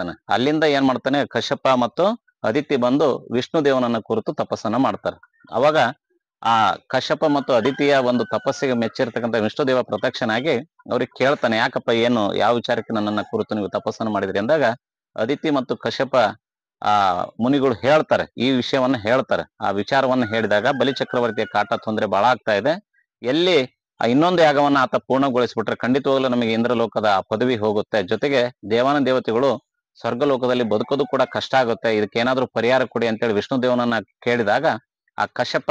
ಮಾಡ್ತಾನೆ ಅಲ್ಲಿಂದ ಏನ್ ಮಾಡ್ತಾನೆ ಕಶ್ಯಪ ಮತ್ತು ಅದಿತಿ ಬಂದು ವಿಷ್ಣು ದೇವನನ್ನ ಕುರಿತು ತಪಸ್ಸನ್ನ ಮಾಡ್ತಾರೆ ಅವಾಗ ಆ ಕಶ್ಯಪ ಮತ್ತು ಅದಿತಿಯ ಒಂದು ತಪಸ್ಸಿಗೆ ಮೆಚ್ಚಿರ್ತಕ್ಕಂಥ ದೇವ ಪ್ರತ್ಯಕ್ಷನಾಗಿ ಅವ್ರಿಗೆ ಕೇಳ್ತಾನೆ ಯಾಕಪ್ಪ ಏನು ಯಾವ ವಿಚಾರಕ್ಕೆ ನನ್ನನ್ನ ಕುರಿತು ನೀವು ತಪಸ್ಸನ್ನು ಮಾಡಿದ್ರಿ ಅಂದಾಗ ಅದಿತಿ ಮತ್ತು ಕಶ್ಯಪ ಆ ಮುನಿಗಳು ಹೇಳ್ತಾರೆ ಈ ವಿಷಯವನ್ನ ಹೇಳ್ತಾರೆ ಆ ವಿಚಾರವನ್ನ ಹೇಳಿದಾಗ ಬಲಿ ಚಕ್ರವರ್ತಿಯ ಕಾಟ ತೊಂದರೆ ಬಹಳ ಆಗ್ತಾ ಇದೆ ಎಲ್ಲಿ ಆ ಇನ್ನೊಂದು ಯಾಗವನ್ನ ಆತ ಪೂರ್ಣಗೊಳಿಸ್ಬಿಟ್ರೆ ಖಂಡಿತವಾಗ್ಲೂ ನಮಗೆ ಇಂದ್ರಲೋಕದ ಪದವಿ ಹೋಗುತ್ತೆ ಜೊತೆಗೆ ದೇವಾನ ದೇವತೆಗಳು ಸ್ವರ್ಗಲೋಕದಲ್ಲಿ ಬದುಕೋದು ಕೂಡ ಕಷ್ಟ ಆಗುತ್ತೆ ಇದಕ್ಕೆ ಏನಾದ್ರೂ ಪರಿಹಾರ ಕೊಡಿ ಅಂತೇಳಿ ವಿಷ್ಣು ದೇವನನ್ನ ಕೇಳಿದಾಗ ಆ ಕಶ್ಯಪ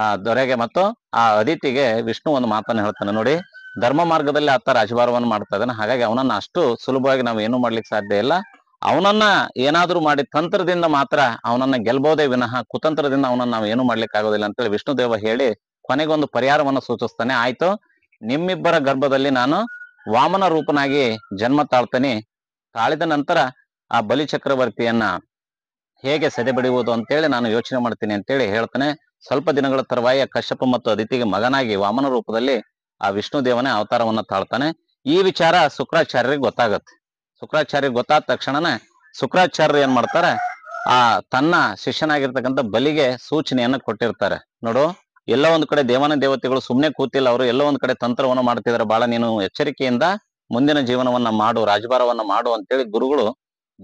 ಆ ದೊರೆಗೆ ಮತ್ತು ಆ ಅದಿತಿಗೆ ವಿಷ್ಣು ಒಂದು ಮಾತನ್ನ ಹೇಳ್ತಾನೆ ನೋಡಿ ಧರ್ಮ ಮಾರ್ಗದಲ್ಲಿ ಆತ ರಾಜಭಾರವನ್ನು ಮಾಡ್ತಾ ಇದ್ದಾನೆ ಹಾಗಾಗಿ ಅವನನ್ನ ಅಷ್ಟು ಸುಲಭವಾಗಿ ನಾವು ಏನು ಮಾಡ್ಲಿಕ್ಕೆ ಸಾಧ್ಯ ಇಲ್ಲ ಅವನನ್ನ ಏನಾದ್ರೂ ಮಾಡಿ ತಂತ್ರದಿಂದ ಮಾತ್ರ ಅವನನ್ನ ಗೆಲ್ಬೋದೇ ವಿನಃ ಕುತಂತ್ರದಿಂದ ಅವನನ್ನ ನಾವು ಏನು ಮಾಡ್ಲಿಕ್ಕೆ ಆಗೋದಿಲ್ಲ ಅಂತೇಳಿ ವಿಷ್ಣು ದೇವ ಹೇಳಿ ಕೊನೆಗೊಂದು ಪರಿಹಾರವನ್ನು ಸೂಚಿಸ್ತಾನೆ ಆಯ್ತು ನಿಮ್ಮಿಬ್ಬರ ಗರ್ಭದಲ್ಲಿ ನಾನು ವಾಮನ ರೂಪನಾಗಿ ಜನ್ಮ ತಾಳ್ತೇನೆ ತಾಳಿದ ನಂತರ ಆ ಬಲಿ ಚಕ್ರವರ್ತಿಯನ್ನ ಹೇಗೆ ಸದೆಬಡಿಯುವುದು ಅಂತೇಳಿ ನಾನು ಯೋಚನೆ ಮಾಡ್ತೀನಿ ಅಂತೇಳಿ ಹೇಳ್ತಾನೆ ಸ್ವಲ್ಪ ದಿನಗಳ ತರುವಾಯ ಕಶ್ಯಪ ಮತ್ತು ಅದಿತಿಗೆ ಮಗನಾಗಿ ವಾಮನ ರೂಪದಲ್ಲಿ ಆ ವಿಷ್ಣು ದೇವನೇ ಅವತಾರವನ್ನ ತಾಳ್ತಾನೆ ಈ ವಿಚಾರ ಶುಕ್ರಾಚಾರ್ಯರಿಗೆ ಗೊತ್ತಾಗತ್ತೆ ಶುಕ್ರಾಚಾರ್ಯ ಗೊತ್ತಾದ ತಕ್ಷಣನೇ ಶುಕ್ರಾಚಾರ್ಯರು ಏನ್ ಮಾಡ್ತಾರೆ ಆ ತನ್ನ ಶಿಷ್ಯನಾಗಿರ್ತಕ್ಕಂಥ ಬಲಿಗೆ ಸೂಚನೆಯನ್ನ ಕೊಟ್ಟಿರ್ತಾರೆ ನೋಡು ಎಲ್ಲ ಒಂದ್ ಕಡೆ ದೇವನ ದೇವತೆಗಳು ಸುಮ್ಮನೆ ಕೂತಿಲ್ಲ ಅವರು ಎಲ್ಲ ಒಂದ್ ಕಡೆ ತಂತ್ರವನ್ನು ಮಾಡ್ತಿದಾರೆ ಬಹಳ ನೀನು ಎಚ್ಚರಿಕೆಯಿಂದ ಮುಂದಿನ ಜೀವನವನ್ನ ಮಾಡು ರಾಜಭಾರವನ್ನ ಮಾಡು ಅಂತೇಳಿ ಗುರುಗಳು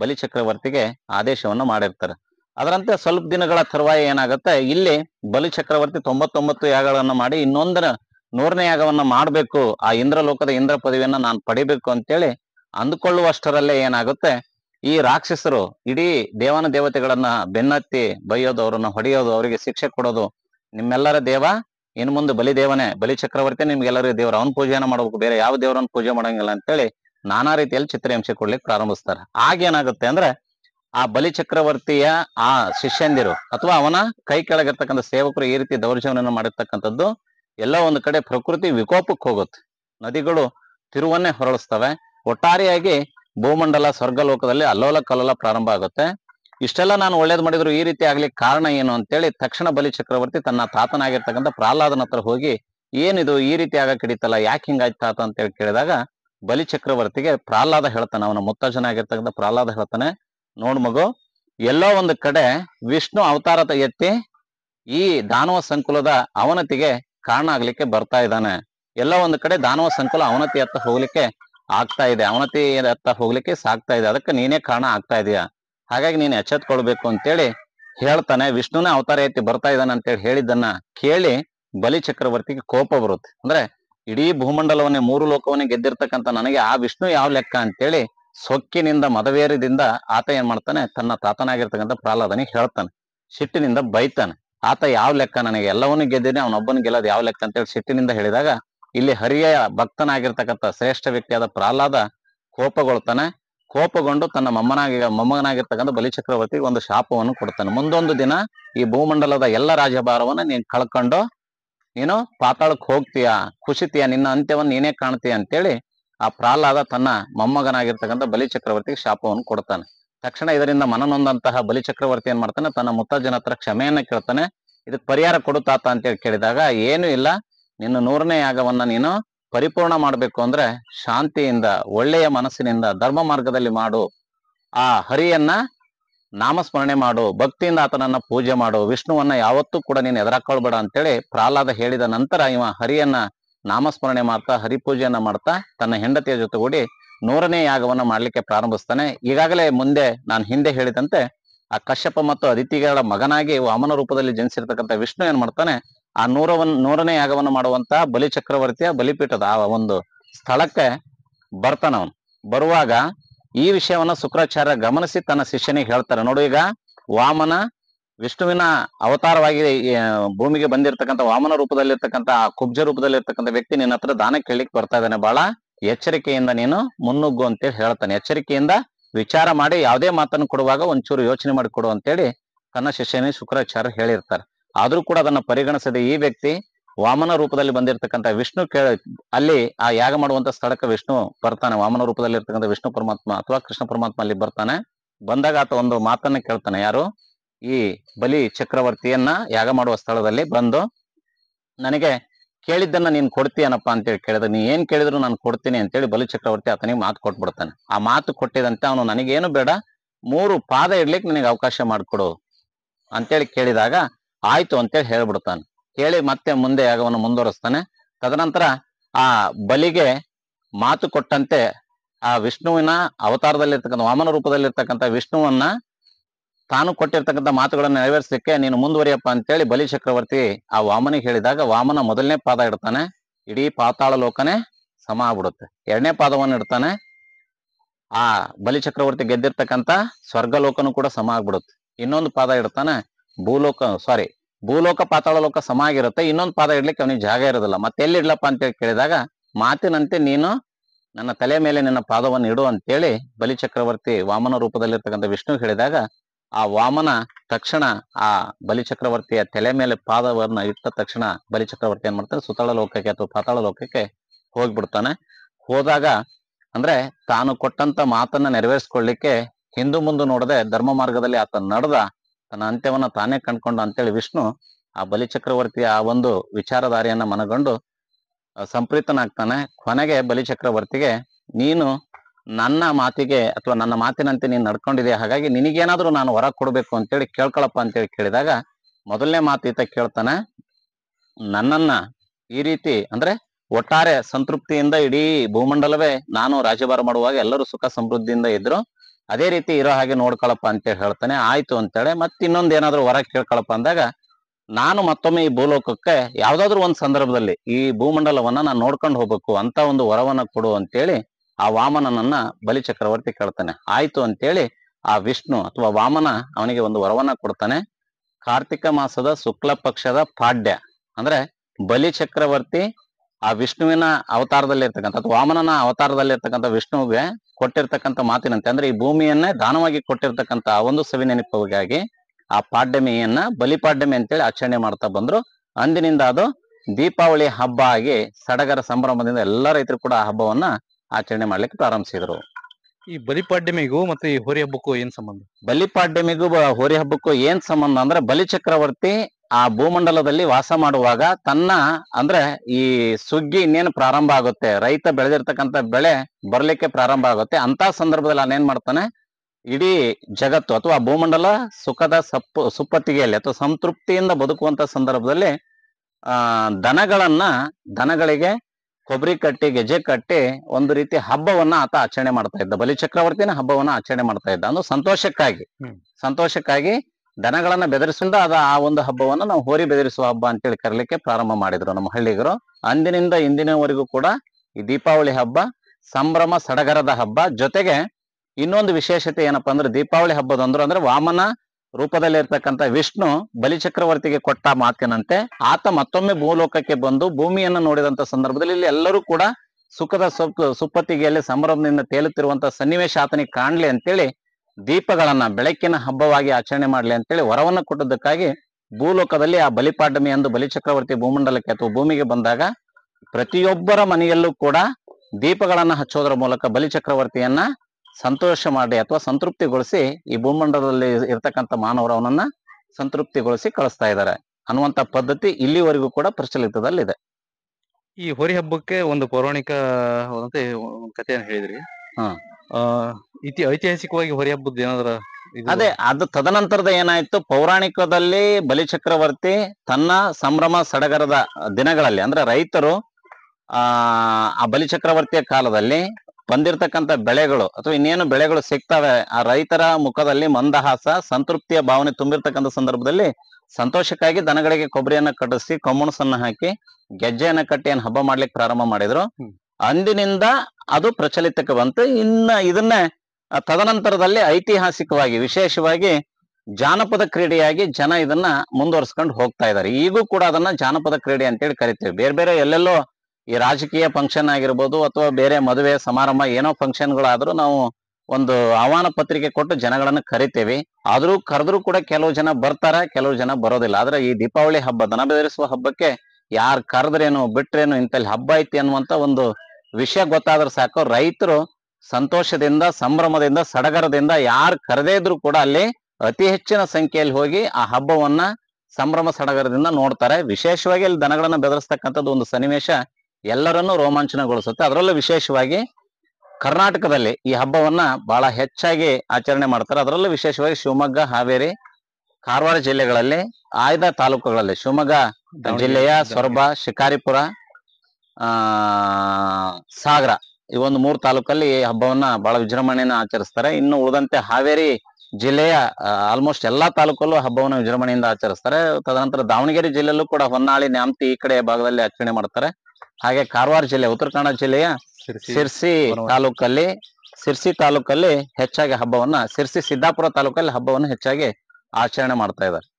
ಬಲಿ ಚಕ್ರವರ್ತಿಗೆ ಆದೇಶವನ್ನ ಮಾಡಿರ್ತಾರೆ ಅದರಂತೆ ಸ್ವಲ್ಪ ದಿನಗಳ ತರುವಾಯ ಏನಾಗುತ್ತೆ ಇಲ್ಲಿ ಬಲಿ ಚಕ್ರವರ್ತಿ ತೊಂಬತ್ತೊಂಬತ್ತು ಯಾಗಗಳನ್ನ ಮಾಡಿ ಇನ್ನೊಂದರ ನೂರನೇ ಯಾಗವನ್ನ ಮಾಡಬೇಕು ಆ ಇಂದ್ರಲೋಕದ ಇಂದ್ರ ಪದವಿಯನ್ನ ನಾನು ಪಡಿಬೇಕು ಅಂತೇಳಿ ಅಂದುಕೊಳ್ಳುವಷ್ಟರಲ್ಲೇ ಏನಾಗುತ್ತೆ ಈ ರಾಕ್ಷಸರು ಇಡೀ ದೇವನ ದೇವತೆಗಳನ್ನ ಬೆನ್ನತ್ತಿ ಬೈಯೋದು ಅವರನ್ನ ಹೊಡೆಯೋದು ಅವರಿಗೆ ಶಿಕ್ಷೆ ಕೊಡೋದು ನಿಮ್ಮೆಲ್ಲರ ದೇವ ಇನ್ ಮುಂದೆ ಬಲಿದೇವನೇ ಬಲಿ ಚಕ್ರವರ್ತಿ ನಿಮ್ಗೆಲ್ಲರೂ ದೇವ್ರ ಅವ್ನ ಪೂಜೆನ ಮಾಡ್ಬೇಕು ಬೇರೆ ಯಾವ ದೇವರನ್ನ ಪೂಜೆ ಮಾಡಂಗಿಲ್ಲ ಅಂತೇಳಿ ನಾನಾ ರೀತಿಯಲ್ಲಿ ಚಿತ್ರ ಚಿತ್ರಹಿಂಸೆ ಕೊಡ್ಲಿಕ್ಕೆ ಪ್ರಾರಂಭಿಸ್ತಾರೆ ಆಗೇನಾಗುತ್ತೆ ಅಂದ್ರೆ ಆ ಬಲಿ ಚಕ್ರವರ್ತಿಯ ಆ ಶಿಷ್ಯಂದಿರು ಅಥವಾ ಅವನ ಕೈ ಕೆಳಗಿರ್ತಕ್ಕಂಥ ಸೇವಕರು ಈ ರೀತಿ ದೌರ್ಜನ್ಯವನ್ನು ಮಾಡಿರ್ತಕ್ಕಂಥದ್ದು ಎಲ್ಲ ಒಂದು ಕಡೆ ಪ್ರಕೃತಿ ವಿಕೋಪಕ್ಕೆ ಹೋಗುತ್ತೆ ನದಿಗಳು ತಿರುವನ್ನೇ ಹೊರಳಿಸ್ತವೆ ಒಟ್ಟಾರೆಯಾಗಿ ಭೂಮಂಡಲ ಸ್ವರ್ಗಲೋಕದಲ್ಲಿ ಅಲ್ಲೋಲ ಕಲ್ಲೋಲ ಪ್ರಾರಂಭ ಆಗುತ್ತೆ ಇಷ್ಟೆಲ್ಲ ನಾನು ಒಳ್ಳೇದು ಮಾಡಿದ್ರು ಈ ರೀತಿ ಆಗ್ಲಿಕ್ಕೆ ಕಾರಣ ಏನು ಅಂತೇಳಿ ತಕ್ಷಣ ಬಲಿ ಚಕ್ರವರ್ತಿ ತನ್ನ ತಾತನಾಗಿರ್ತಕ್ಕಂಥ ಪ್ರಹ್ಲಾದನ ಹತ್ರ ಹೋಗಿ ಏನಿದು ಈ ರೀತಿ ಆಗ ಕಡಿತಲ್ಲ ಯಾಕೆ ಹಿಂಗಾಯ್ತು ತಾತ ಅಂತೇಳಿ ಕೇಳಿದಾಗ ಬಲಿ ಚಕ್ರವರ್ತಿಗೆ ಪ್ರಹ್ಲಾದ ಹೇಳ್ತಾನೆ ಅವನ ಆಗಿರ್ತಕ್ಕಂಥ ಪ್ರಹ್ಲಾದ ಹೇಳ್ತಾನೆ ನೋಡ್ ಮಗು ಎಲ್ಲೋ ಒಂದು ಕಡೆ ವಿಷ್ಣು ಅವತಾರ ಎತ್ತಿ ಈ ದಾನವ ಸಂಕುಲದ ಅವನತಿಗೆ ಕಾರಣ ಆಗ್ಲಿಕ್ಕೆ ಬರ್ತಾ ಇದ್ದಾನೆ ಎಲ್ಲೋ ಒಂದು ಕಡೆ ದಾನವ ಸಂಕುಲ ಅವನತಿ ಹತ್ತ ಹೋಗ್ಲಿಕ್ಕೆ ಆಗ್ತಾ ಇದೆ ಅವನತಿ ಹತ್ತ ಹೋಗ್ಲಿಕ್ಕೆ ಸಾಕ್ತಾ ಇದೆ ಅದಕ್ಕೆ ನೀನೇ ಕಾರಣ ಆಗ್ತಾ ಇದೀಯಾ ಹಾಗಾಗಿ ನೀನು ಎಚ್ಚೆತ್ಕೊಳ್ಬೇಕು ಅಂತೇಳಿ ಹೇಳ್ತಾನೆ ವಿಷ್ಣುನ ಅವತಾರ ಎತ್ತಿ ಬರ್ತಾ ಇದ್ದಾನೆ ಅಂತೇಳಿ ಹೇಳಿದ್ದನ್ನ ಕೇಳಿ ಬಲಿ ಚಕ್ರವರ್ತಿಗೆ ಕೋಪ ಬರುತ್ತೆ ಅಂದ್ರೆ ಇಡೀ ಭೂಮಂಡಲವನ್ನೇ ಮೂರು ಲೋಕವನ್ನೇ ಗೆದ್ದಿರ್ತಕ್ಕಂಥ ನನಗೆ ಆ ವಿಷ್ಣು ಯಾವ ಲೆಕ್ಕ ಅಂತೇಳಿ ಸೊಕ್ಕಿನಿಂದ ಮದವೇರದಿಂದ ಆತ ಏನ್ ಮಾಡ್ತಾನೆ ತನ್ನ ತಾತನಾಗಿರ್ತಕ್ಕಂಥ ಪ್ರಹ್ಲಾದನಿಗೆ ಹೇಳ್ತಾನೆ ಸಿಟ್ಟಿನಿಂದ ಬೈತಾನೆ ಆತ ಯಾವ ಲೆಕ್ಕ ನನಗೆ ಎಲ್ಲವನ್ನೂ ಗೆದ್ದಿನಿ ಅವನೊಬ್ಬನ ಗೆಲ್ಲೋದು ಯಾವ ಲೆಕ್ಕ ಅಂತೇಳಿ ಸಿಟ್ಟಿನಿಂದ ಹೇಳಿದಾಗ ಇಲ್ಲಿ ಹರಿಯ ಭಕ್ತನಾಗಿರ್ತಕ್ಕಂಥ ಶ್ರೇಷ್ಠ ವ್ಯಕ್ತಿಯಾದ ಪ್ರಹ್ಲಾದ ಕೋಪಗೊಳ್ತಾನೆ ಕೋಪಗೊಂಡು ತನ್ನ ಮೊಮ್ಮನಾಗಿ ಮೊಮ್ಮಗನಾಗಿರ್ತಕ್ಕಂಥ ಬಲಿಚಕ್ರವರ್ತಿಗೆ ಒಂದು ಶಾಪವನ್ನು ಕೊಡ್ತಾನೆ ಮುಂದೊಂದು ದಿನ ಈ ಭೂಮಂಡಲದ ಎಲ್ಲ ರಾಜಭಾರವನ್ನ ನೀನ್ ಕಳ್ಕೊಂಡು ನೀನು ಪಾತಾಳಕ್ಕೆ ಹೋಗ್ತೀಯಾ ಖುಷಿತೀಯ ನಿನ್ನ ಅಂತ್ಯವನ್ನು ನೀನೇ ಕಾಣ್ತೀಯ ಅಂತೇಳಿ ಆ ಪ್ರಹ್ಲಾದ ತನ್ನ ಮೊಮ್ಮಗನಾಗಿರ್ತಕ್ಕಂಥ ಬಲಿಚಕ್ರವರ್ತಿಗೆ ಶಾಪವನ್ನು ಕೊಡ್ತಾನೆ ತಕ್ಷಣ ಇದರಿಂದ ಮನನೊಂದಂತಹ ಬಲಿಚಕ್ರವರ್ತಿ ಏನ್ ಮಾಡ್ತಾನೆ ತನ್ನ ಮುತ್ತಜ್ಜನ ಹತ್ರ ಕ್ಷಮೆಯನ್ನ ಕೇಳ್ತಾನೆ ಇದಕ್ಕೆ ಪರಿಹಾರ ಕೊಡುತ್ತಾತ ಅಂತ ಅಂತೇಳಿ ಕೇಳಿದಾಗ ಏನು ಇಲ್ಲ ನಿನ್ನ ನೂರನೇ ಯಾಗವನ್ನ ನೀನು ಪರಿಪೂರ್ಣ ಮಾಡಬೇಕು ಅಂದ್ರೆ ಶಾಂತಿಯಿಂದ ಒಳ್ಳೆಯ ಮನಸ್ಸಿನಿಂದ ಧರ್ಮ ಮಾರ್ಗದಲ್ಲಿ ಮಾಡು ಆ ಹರಿಯನ್ನ ನಾಮಸ್ಮರಣೆ ಮಾಡು ಭಕ್ತಿಯಿಂದ ಆತನನ್ನ ಪೂಜೆ ಮಾಡು ವಿಷ್ಣುವನ್ನ ಯಾವತ್ತೂ ಕೂಡ ನೀನು ಎದುರಾಕೊಳ್ಬೇಡ ಅಂತೇಳಿ ಪ್ರಹ್ಲಾದ ಹೇಳಿದ ನಂತರ ಇವ ಹರಿಯನ್ನ ನಾಮಸ್ಮರಣೆ ಮಾಡ್ತಾ ಹರಿಪೂಜೆಯನ್ನ ಮಾಡ್ತಾ ತನ್ನ ಹೆಂಡತಿಯ ಜೊತೆಗೂಡಿ ನೂರನೇ ಯಾಗವನ್ನ ಮಾಡ್ಲಿಕ್ಕೆ ಪ್ರಾರಂಭಿಸ್ತಾನೆ ಈಗಾಗಲೇ ಮುಂದೆ ನಾನು ಹಿಂದೆ ಹೇಳಿದಂತೆ ಆ ಕಶ್ಯಪ ಮತ್ತು ಅದಿತಿಗಳ ಮಗನಾಗಿ ವಾಮನ ರೂಪದಲ್ಲಿ ಜನಿಸಿರ್ತಕ್ಕಂಥ ವಿಷ್ಣು ಏನ್ ಮಾಡ್ತಾನೆ ಆ ನೂರವನ್ ನೂರನೇ ಯಾಗವನ್ನು ಮಾಡುವಂತಹ ಬಲಿ ಚಕ್ರವರ್ತಿಯ ಬಲಿಪೀಠದ ಆ ಒಂದು ಸ್ಥಳಕ್ಕೆ ಅವನು ಬರುವಾಗ ಈ ವಿಷಯವನ್ನ ಶುಕ್ರಾಚಾರ್ಯ ಗಮನಿಸಿ ತನ್ನ ಶಿಷ್ಯನಿಗೆ ಹೇಳ್ತಾರೆ ನೋಡು ಈಗ ವಾಮನ ವಿಷ್ಣುವಿನ ಅವತಾರವಾಗಿ ಭೂಮಿಗೆ ಬಂದಿರತಕ್ಕಂಥ ವಾಮನ ರೂಪದಲ್ಲಿರ್ತಕ್ಕಂಥ ಆ ಕುಬ್ಜ ರೂಪದಲ್ಲಿರ್ತಕ್ಕಂಥ ವ್ಯಕ್ತಿ ನಿನ್ನ ಹತ್ರ ದಾನ ಕೇಳಲಿಕ್ಕೆ ಬರ್ತಾ ಇದ್ದಾನೆ ಬಹಳ ಎಚ್ಚರಿಕೆಯಿಂದ ನೀನು ಮುನ್ನುಗ್ಗು ಅಂತೇಳಿ ಹೇಳ್ತಾನೆ ಎಚ್ಚರಿಕೆಯಿಂದ ವಿಚಾರ ಮಾಡಿ ಯಾವುದೇ ಮಾತನ್ನು ಕೊಡುವಾಗ ಒಂಚೂರು ಯೋಚನೆ ಮಾಡಿ ಕೊಡು ಅಂತೇಳಿ ತನ್ನ ಶಿಷ್ಯನಿಗೆ ಶುಕ್ರಾಚಾರ್ಯ ಹೇಳಿರ್ತಾರೆ ಆದ್ರೂ ಕೂಡ ಅದನ್ನ ಪರಿಗಣಿಸದೆ ಈ ವ್ಯಕ್ತಿ ವಾಮನ ರೂಪದಲ್ಲಿ ಬಂದಿರತಕ್ಕಂತ ವಿಷ್ಣು ಕೇಳ ಅಲ್ಲಿ ಆ ಯಾಗ ಮಾಡುವಂತ ಸ್ಥಳಕ್ಕೆ ವಿಷ್ಣು ಬರ್ತಾನೆ ವಾಮನ ರೂಪದಲ್ಲಿ ಇರ್ತಕ್ಕಂಥ ವಿಷ್ಣು ಪರಮಾತ್ಮ ಅಥವಾ ಕೃಷ್ಣ ಪರಮಾತ್ಮ ಅಲ್ಲಿ ಬರ್ತಾನೆ ಬಂದಾಗ ಆತ ಒಂದು ಮಾತನ್ನ ಕೇಳ್ತಾನೆ ಯಾರು ಈ ಬಲಿ ಚಕ್ರವರ್ತಿಯನ್ನ ಯಾಗ ಮಾಡುವ ಸ್ಥಳದಲ್ಲಿ ಬಂದು ನನಗೆ ಕೇಳಿದ್ದನ್ನ ನೀನ್ ಕೊಡ್ತೀಯನಪ್ಪ ಅಂತೇಳಿ ಕೇಳಿದ ನೀ ಏನ್ ಕೇಳಿದ್ರು ನಾನು ಕೊಡ್ತೀನಿ ಅಂತೇಳಿ ಬಲಿ ಚಕ್ರವರ್ತಿ ಆತನಿಗೆ ಮಾತು ಕೊಟ್ಬಿಡ್ತಾನೆ ಆ ಮಾತು ಕೊಟ್ಟಿದಂತೆ ಅವನು ನನಗೇನು ಬೇಡ ಮೂರು ಪಾದ ಇಡ್ಲಿಕ್ಕೆ ನನಗೆ ಅವಕಾಶ ಮಾಡಿಕೊಡು ಅಂತೇಳಿ ಕೇಳಿದಾಗ ಆಯ್ತು ಅಂತೇಳಿ ಹೇಳ್ಬಿಡ್ತಾನೆ ಹೇಳಿ ಮತ್ತೆ ಮುಂದೆ ಯಾಗವನ್ನು ಮುಂದುವರಿಸ್ತಾನೆ ತದನಂತರ ಆ ಬಲಿಗೆ ಮಾತು ಕೊಟ್ಟಂತೆ ಆ ವಿಷ್ಣುವಿನ ಅವತಾರದಲ್ಲಿರ್ತಕ್ಕಂಥ ವಾಮನ ರೂಪದಲ್ಲಿ ವಿಷ್ಣುವನ್ನ ತಾನು ಕೊಟ್ಟಿರ್ತಕ್ಕಂಥ ಮಾತುಗಳನ್ನು ನೆರವೇರಿಸಲಿಕ್ಕೆ ನೀನು ಮುಂದುವರಿಯಪ್ಪ ಅಂತೇಳಿ ಬಲಿ ಚಕ್ರವರ್ತಿ ಆ ವಾಮನಿಗೆ ಹೇಳಿದಾಗ ವಾಮನ ಮೊದಲನೇ ಪಾದ ಇಡ್ತಾನೆ ಇಡೀ ಪಾತಾಳ ಲೋಕನೇ ಸಮ ಆಗ್ಬಿಡುತ್ತೆ ಎರಡನೇ ಪಾದವನ್ನು ಇಡ್ತಾನೆ ಆ ಬಲಿ ಚಕ್ರವರ್ತಿ ಗೆದ್ದಿರ್ತಕ್ಕಂಥ ಸ್ವರ್ಗಲೋಕನೂ ಕೂಡ ಸಮ ಆಗ್ಬಿಡುತ್ತೆ ಇನ್ನೊಂದು ಪಾದ ಇಡ್ತಾನೆ ಭೂಲೋಕ ಸಾರಿ ಭೂಲೋಕ ಪಾತಾಳ ಲೋಕ ಸಮ ಆಗಿರುತ್ತೆ ಇನ್ನೊಂದು ಪಾದ ಇಡ್ಲಿಕ್ಕೆ ಅವನಿಗೆ ಜಾಗ ಇರೋದಿಲ್ಲ ಮತ್ತೆ ಎಲ್ಲಿ ಇಡ್ಲಪ್ಪ ಅಂತೇಳಿ ಕೇಳಿದಾಗ ಮಾತಿನಂತೆ ನೀನು ನನ್ನ ತಲೆ ಮೇಲೆ ನಿನ್ನ ಪಾದವನ್ನು ಇಡು ಅಂತೇಳಿ ಬಲಿಚಕ್ರವರ್ತಿ ವಾಮನ ರೂಪದಲ್ಲಿರ್ತಕ್ಕಂಥ ವಿಷ್ಣು ಹೇಳಿದಾಗ ಆ ವಾಮನ ತಕ್ಷಣ ಆ ಬಲಿಚಕ್ರವರ್ತಿಯ ತಲೆ ಮೇಲೆ ಪಾದವನ್ನು ಇಟ್ಟ ತಕ್ಷಣ ಬಲಿಚಕ್ರವರ್ತಿ ಏನ್ ಮಾಡ್ತಾನೆ ಸುತಳ ಲೋಕಕ್ಕೆ ಅಥವಾ ಪಾತಾಳ ಲೋಕಕ್ಕೆ ಹೋಗ್ಬಿಡ್ತಾನೆ ಹೋದಾಗ ಅಂದ್ರೆ ತಾನು ಕೊಟ್ಟಂತ ಮಾತನ್ನ ನೆರವೇರಿಸ್ಕೊಳ್ಳಿಕ್ಕೆ ಹಿಂದೂ ಮುಂದೆ ನೋಡದೆ ಧರ್ಮ ಮಾರ್ಗದಲ್ಲಿ ಆತ ನಡೆದ ತನ್ನ ಅಂತ್ಯವನ್ನ ತಾನೇ ಕಂಡ್ಕೊಂಡ ಅಂತೇಳಿ ವಿಷ್ಣು ಆ ಬಲಿಚಕ್ರವರ್ತಿಯ ಆ ಒಂದು ವಿಚಾರಧಾರೆಯನ್ನ ಮನಗೊಂಡು ಸಂಪ್ರೀತನಾಗ್ತಾನೆ ಕೊನೆಗೆ ಬಲಿಚಕ್ರವರ್ತಿಗೆ ನೀನು ನನ್ನ ಮಾತಿಗೆ ಅಥವಾ ನನ್ನ ಮಾತಿನಂತೆ ನೀನು ನಡ್ಕೊಂಡಿದೆ ಹಾಗಾಗಿ ನಿನಗೇನಾದ್ರೂ ನಾನು ಹೊರ ಕೊಡಬೇಕು ಅಂತೇಳಿ ಕೇಳ್ಕೊಳಪ್ಪ ಅಂತೇಳಿ ಕೇಳಿದಾಗ ಮೊದಲನೇ ಮಾತು ಈತ ಕೇಳ್ತಾನೆ ನನ್ನನ್ನ ಈ ರೀತಿ ಅಂದ್ರೆ ಒಟ್ಟಾರೆ ಸಂತೃಪ್ತಿಯಿಂದ ಇಡೀ ಭೂಮಂಡಲವೇ ನಾನು ರಾಜಭಾರ ಮಾಡುವಾಗ ಎಲ್ಲರೂ ಸುಖ ಸಮೃದ್ಧಿಯಿಂದ ಇದ್ರು ಅದೇ ರೀತಿ ಇರೋ ಹಾಗೆ ನೋಡ್ಕೊಳಪ್ಪ ಅಂತೇಳಿ ಹೇಳ್ತಾನೆ ಆಯ್ತು ಅಂತೇಳಿ ಮತ್ತೆ ಇನ್ನೊಂದ್ ಏನಾದ್ರು ವರ ಕೇಳ್ಕೊಳಪ್ಪ ಅಂದಾಗ ನಾನು ಮತ್ತೊಮ್ಮೆ ಈ ಭೂಲೋಕಕ್ಕೆ ಯಾವ್ದಾದ್ರು ಒಂದ್ ಸಂದರ್ಭದಲ್ಲಿ ಈ ಭೂಮಂಡಲವನ್ನ ನಾನು ನೋಡ್ಕೊಂಡು ಹೋಗ್ಬೇಕು ಅಂತ ಒಂದು ವರವನ್ನ ಕೊಡು ಅಂತೇಳಿ ಆ ವಾಮನನ್ನ ಬಲಿ ಚಕ್ರವರ್ತಿ ಕೇಳ್ತಾನೆ ಆಯ್ತು ಅಂತೇಳಿ ಆ ವಿಷ್ಣು ಅಥವಾ ವಾಮನ ಅವನಿಗೆ ಒಂದು ವರವನ್ನ ಕೊಡ್ತಾನೆ ಕಾರ್ತಿಕ ಮಾಸದ ಶುಕ್ಲ ಪಕ್ಷದ ಪಾಡ್ಯ ಅಂದ್ರೆ ಬಲಿ ಚಕ್ರವರ್ತಿ ಆ ವಿಷ್ಣುವಿನ ಅವತಾರದಲ್ಲಿ ಇರ್ತಕ್ಕಂಥ ಅಥವಾ ವಾಮನನ ಅವತಾರದಲ್ಲಿ ಇರ್ತಕ್ಕಂಥ ವಿಷ್ಣುವಿಗೆ ಕೊಟ್ಟಿರ್ತಕ್ಕಂಥ ಮಾತಿನಂತೆ ಅಂದ್ರೆ ಈ ಭೂಮಿಯನ್ನೇ ದಾನವಾಗಿ ಕೊಟ್ಟಿರ್ತಕ್ಕಂಥ ಒಂದು ಸವಿ ನೆನಪಿಗಾಗಿ ಆ ಪಾಡ್ಯಮಿಯನ್ನ ಬಲಿಪಾಡ್ಯಮಿ ಅಂತೇಳಿ ಆಚರಣೆ ಮಾಡ್ತಾ ಬಂದ್ರು ಅಂದಿನಿಂದ ಅದು ದೀಪಾವಳಿ ಹಬ್ಬ ಆಗಿ ಸಡಗರ ಸಂಭ್ರಮದಿಂದ ಎಲ್ಲ ರೈತರು ಕೂಡ ಆ ಹಬ್ಬವನ್ನ ಆಚರಣೆ ಮಾಡ್ಲಿಕ್ಕೆ ಪ್ರಾರಂಭಿಸಿದ್ರು ಈ ಬಲಿಪಾಡ್ಯಮಿಗೂ ಮತ್ತೆ ಈ ಹೋರಿ ಹಬ್ಬಕ್ಕೂ ಏನ್ ಸಂಬಂಧ ಬಲಿಪಾಡ್ಯಮಿಗೂ ಹೋರಿ ಹಬ್ಬಕ್ಕೂ ಏನ್ ಸಂಬಂಧ ಅಂದ್ರೆ ಬಲಿ ಚಕ್ರವರ್ತಿ ಆ ಭೂಮಂಡಲದಲ್ಲಿ ವಾಸ ಮಾಡುವಾಗ ತನ್ನ ಅಂದ್ರೆ ಈ ಸುಗ್ಗಿ ಇನ್ನೇನು ಪ್ರಾರಂಭ ಆಗುತ್ತೆ ರೈತ ಬೆಳೆದಿರ್ತಕ್ಕಂಥ ಬೆಳೆ ಬರಲಿಕ್ಕೆ ಪ್ರಾರಂಭ ಆಗುತ್ತೆ ಅಂತ ಸಂದರ್ಭದಲ್ಲಿ ಅವನೇನ್ ಮಾಡ್ತಾನೆ ಇಡೀ ಜಗತ್ತು ಅಥವಾ ಭೂಮಂಡಲ ಸುಖದ ಸಪ್ಪು ಸುಪ್ಪತ್ತಿಗೆಯಲ್ಲಿ ಅಥವಾ ಸಂತೃಪ್ತಿಯಿಂದ ಬದುಕುವಂತ ಸಂದರ್ಭದಲ್ಲಿ ಆ ದನಗಳನ್ನ ದನಗಳಿಗೆ ಕೊಬ್ಬರಿ ಕಟ್ಟಿ ಗೆಜ್ಜೆ ಕಟ್ಟಿ ಒಂದು ರೀತಿ ಹಬ್ಬವನ್ನ ಆತ ಆಚರಣೆ ಮಾಡ್ತಾ ಇದ್ದ ಬಲಿ ಚಕ್ರವರ್ತಿನ ಹಬ್ಬವನ್ನ ಆಚರಣೆ ಮಾಡ್ತಾ ಇದ್ದ ಅಂದ್ರೆ ಸಂತೋಷಕ್ಕಾಗಿ ಸಂತೋಷಕ್ಕಾಗಿ ದನಗಳನ್ನ ಬೆದರಿಸಿಂದ ಅದ ಆ ಒಂದು ಹಬ್ಬವನ್ನ ನಾವು ಹೋರಿ ಬೆದರಿಸುವ ಹಬ್ಬ ಅಂತೇಳಿ ಕರಲಿಕ್ಕೆ ಪ್ರಾರಂಭ ಮಾಡಿದ್ರು ನಮ್ಮ ಹಳ್ಳಿಗರು ಅಂದಿನಿಂದ ಇಂದಿನವರೆಗೂ ಕೂಡ ಈ ದೀಪಾವಳಿ ಹಬ್ಬ ಸಂಭ್ರಮ ಸಡಗರದ ಹಬ್ಬ ಜೊತೆಗೆ ಇನ್ನೊಂದು ವಿಶೇಷತೆ ಏನಪ್ಪಾ ಅಂದ್ರೆ ದೀಪಾವಳಿ ಹಬ್ಬದಂದ್ರು ಅಂದ್ರೆ ವಾಮನ ರೂಪದಲ್ಲಿ ಇರ್ತಕ್ಕಂತ ವಿಷ್ಣು ಬಲಿಚಕ್ರವರ್ತಿಗೆ ಕೊಟ್ಟ ಮಾತಿನಂತೆ ಆತ ಮತ್ತೊಮ್ಮೆ ಭೂಲೋಕಕ್ಕೆ ಬಂದು ಭೂಮಿಯನ್ನು ನೋಡಿದಂತ ಸಂದರ್ಭದಲ್ಲಿ ಇಲ್ಲಿ ಎಲ್ಲರೂ ಕೂಡ ಸುಖದ ಸುಪ್ಪತ್ತಿಗೆಯಲ್ಲಿ ಸಂಭ್ರಮದಿಂದ ತೇಲುತ್ತಿರುವಂತಹ ಸನ್ನಿವೇಶ ಆತನಿಗೆ ಕಾಣ್ಲಿ ಅಂತೇಳಿ ದೀಪಗಳನ್ನ ಬೆಳಕಿನ ಹಬ್ಬವಾಗಿ ಆಚರಣೆ ಮಾಡಲಿ ಅಂತೇಳಿ ವರವನ್ನು ಕೊಟ್ಟದಕ್ಕಾಗಿ ಭೂಲೋಕದಲ್ಲಿ ಆ ಬಲಿಪಾಡಮಿ ಎಂದು ಬಲಿಚಕ್ರವರ್ತಿ ಭೂಮಂಡಲಕ್ಕೆ ಅಥವಾ ಭೂಮಿಗೆ ಬಂದಾಗ ಪ್ರತಿಯೊಬ್ಬರ ಮನೆಯಲ್ಲೂ ಕೂಡ ದೀಪಗಳನ್ನ ಹಚ್ಚೋದ್ರ ಮೂಲಕ ಬಲಿಚಕ್ರವರ್ತಿಯನ್ನ ಸಂತೋಷ ಮಾಡಿ ಅಥವಾ ಸಂತೃಪ್ತಿಗೊಳಿಸಿ ಈ ಭೂಮಂಡಲದಲ್ಲಿ ಇರ್ತಕ್ಕಂಥ ಮಾನವರವನನ್ನ ಸಂತೃಪ್ತಿಗೊಳಿಸಿ ಕಳಿಸ್ತಾ ಇದ್ದಾರೆ ಅನ್ನುವಂತ ಪದ್ಧತಿ ಇಲ್ಲಿವರೆಗೂ ಕೂಡ ಪ್ರಚಲಿತದಲ್ಲಿದೆ ಈ ಹೊರಿ ಹಬ್ಬಕ್ಕೆ ಒಂದು ಪೌರಾಣಿಕ ಕಥೆಯನ್ನು ಹೇಳಿದ್ರಿ ಹಾ ಆ ಇತಿ ಐತಿಹಾಸಿಕವಾಗಿ ಹೊರಹಬ್ಬದ ಏನಾದ್ರ ಅದೇ ಅದು ತದನಂತರದ ಏನಾಯ್ತು ಪೌರಾಣಿಕದಲ್ಲಿ ಬಲಿಚಕ್ರವರ್ತಿ ತನ್ನ ಸಂಭ್ರಮ ಸಡಗರದ ದಿನಗಳಲ್ಲಿ ಅಂದ್ರೆ ರೈತರು ಆ ಆ ಬಲಿಚಕ್ರವರ್ತಿಯ ಕಾಲದಲ್ಲಿ ಬಂದಿರತಕ್ಕಂತ ಬೆಳೆಗಳು ಅಥವಾ ಇನ್ನೇನು ಬೆಳೆಗಳು ಸಿಗ್ತವೆ ಆ ರೈತರ ಮುಖದಲ್ಲಿ ಮಂದಹಾಸ ಸಂತೃಪ್ತಿಯ ಭಾವನೆ ತುಂಬಿರ್ತಕ್ಕಂಥ ಸಂದರ್ಭದಲ್ಲಿ ಸಂತೋಷಕ್ಕಾಗಿ ದನಗಳಿಗೆ ಕೊಬ್ಬರಿಯನ್ನ ಕಟ್ಟಿಸಿ ಕಮ್ಮುಣಸನ್ನ ಹಾಕಿ ಗೆಜ್ಜೆಯನ್ನ ಕಟ್ಟಿ ಏನ್ ಹಬ್ಬ ಮಾಡ್ಲಿಕ್ಕೆ ಪ್ರಾರಂಭ ಮಾಡಿದ್ರು ಅಂದಿನಿಂದ ಅದು ಪ್ರಚಲಿತಕ್ಕೆ ಬಂತು ಇನ್ನ ಇದನ್ನ ತದನಂತರದಲ್ಲಿ ಐತಿಹಾಸಿಕವಾಗಿ ವಿಶೇಷವಾಗಿ ಜಾನಪದ ಕ್ರೀಡೆಯಾಗಿ ಜನ ಇದನ್ನ ಮುಂದುವರ್ಸ್ಕೊಂಡು ಹೋಗ್ತಾ ಇದ್ದಾರೆ ಈಗೂ ಕೂಡ ಅದನ್ನ ಜಾನಪದ ಕ್ರೀಡೆ ಅಂತೇಳಿ ಕರಿತೀವಿ ಬೇರೆ ಬೇರೆ ಎಲ್ಲೆಲ್ಲೋ ಈ ರಾಜಕೀಯ ಫಂಕ್ಷನ್ ಆಗಿರ್ಬೋದು ಅಥವಾ ಬೇರೆ ಮದುವೆ ಸಮಾರಂಭ ಏನೋ ಫಂಕ್ಷನ್ಗಳಾದ್ರೂ ನಾವು ಒಂದು ಆಹ್ವಾನ ಪತ್ರಿಕೆ ಕೊಟ್ಟು ಜನಗಳನ್ನ ಕರಿತೇವೆ ಆದ್ರೂ ಕರೆದ್ರೂ ಕೂಡ ಕೆಲವು ಜನ ಬರ್ತಾರ ಕೆಲವು ಜನ ಬರೋದಿಲ್ಲ ಆದ್ರೆ ಈ ದೀಪಾವಳಿ ಹಬ್ಬ ದನ ಬೆದರಿಸುವ ಹಬ್ಬಕ್ಕೆ ಯಾರು ಕರೆದ್ರೇನು ಬಿಟ್ರೇನು ಇಂತಲ್ಲಿ ಹಬ್ಬ ಐತಿ ಅನ್ನುವಂತ ಒಂದು ವಿಷಯ ಗೊತ್ತಾದ್ರೆ ಸಾಕು ರೈತರು ಸಂತೋಷದಿಂದ ಸಂಭ್ರಮದಿಂದ ಸಡಗರದಿಂದ ಯಾರು ಕರೆದೇ ಇದ್ರು ಕೂಡ ಅಲ್ಲಿ ಅತಿ ಹೆಚ್ಚಿನ ಸಂಖ್ಯೆಯಲ್ಲಿ ಹೋಗಿ ಆ ಹಬ್ಬವನ್ನ ಸಂಭ್ರಮ ಸಡಗರದಿಂದ ನೋಡ್ತಾರೆ ವಿಶೇಷವಾಗಿ ಅಲ್ಲಿ ದನಗಳನ್ನ ಬೆದರಿಸ್ತಕ್ಕಂಥದ್ದು ಒಂದು ಸನ್ನಿವೇಶ ಎಲ್ಲರನ್ನೂ ರೋಮಾಂಚನಗೊಳಿಸುತ್ತೆ ಅದರಲ್ಲೂ ವಿಶೇಷವಾಗಿ ಕರ್ನಾಟಕದಲ್ಲಿ ಈ ಹಬ್ಬವನ್ನ ಬಹಳ ಹೆಚ್ಚಾಗಿ ಆಚರಣೆ ಮಾಡ್ತಾರೆ ಅದರಲ್ಲೂ ವಿಶೇಷವಾಗಿ ಶಿವಮೊಗ್ಗ ಹಾವೇರಿ ಕಾರವಾರ ಜಿಲ್ಲೆಗಳಲ್ಲಿ ಆಯ್ದ ತಾಲೂಕುಗಳಲ್ಲಿ ಶಿವಮೊಗ್ಗ ಜಿಲ್ಲೆಯ ಸೊರಬ ಶಿಕಾರಿಪುರ ಆ ಸಾಗರ ಈ ಒಂದು ಮೂರು ತಾಲೂಕಲ್ಲಿ ಹಬ್ಬವನ್ನ ಬಹಳ ವಿಜೃಂಭಣೆಯನ್ನ ಆಚರಿಸ್ತಾರೆ ಇನ್ನು ಉಳಿದಂತೆ ಹಾವೇರಿ ಜಿಲ್ಲೆಯ ಆಲ್ಮೋಸ್ಟ್ ಎಲ್ಲಾ ತಾಲೂಕಲ್ಲೂ ಹಬ್ಬವನ್ನು ವಿಜೃಂಭಣೆಯಿಂದ ಆಚರಿಸ್ತಾರೆ ತದನಂತರ ದಾವಣಗೆರೆ ಜಿಲ್ಲೆಯಲ್ಲೂ ಕೂಡ ಹೊನ್ನಾಳಿ ನ್ಯಾಮತಿ ಈ ಕಡೆ ಭಾಗದಲ್ಲಿ ಆಚರಣೆ ಮಾಡ್ತಾರೆ ಹಾಗೆ ಕಾರವಾರ ಜಿಲ್ಲೆ ಉತ್ತರ ಕನ್ನಡ ಜಿಲ್ಲೆಯ ಸಿರ್ಸಿ ತಾಲೂಕಲ್ಲಿ ಸಿರ್ಸಿ ತಾಲೂಕಲ್ಲಿ ಹೆಚ್ಚಾಗಿ ಹಬ್ಬವನ್ನ ಸಿರ್ಸಿ ಸಿದ್ದಾಪುರ ತಾಲೂಕಲ್ಲಿ ಹಬ್ಬವನ್ನು ಹೆಚ್ಚಾಗಿ ಆಚರಣೆ ಮಾಡ್ತಾ ಇದ್ದಾರೆ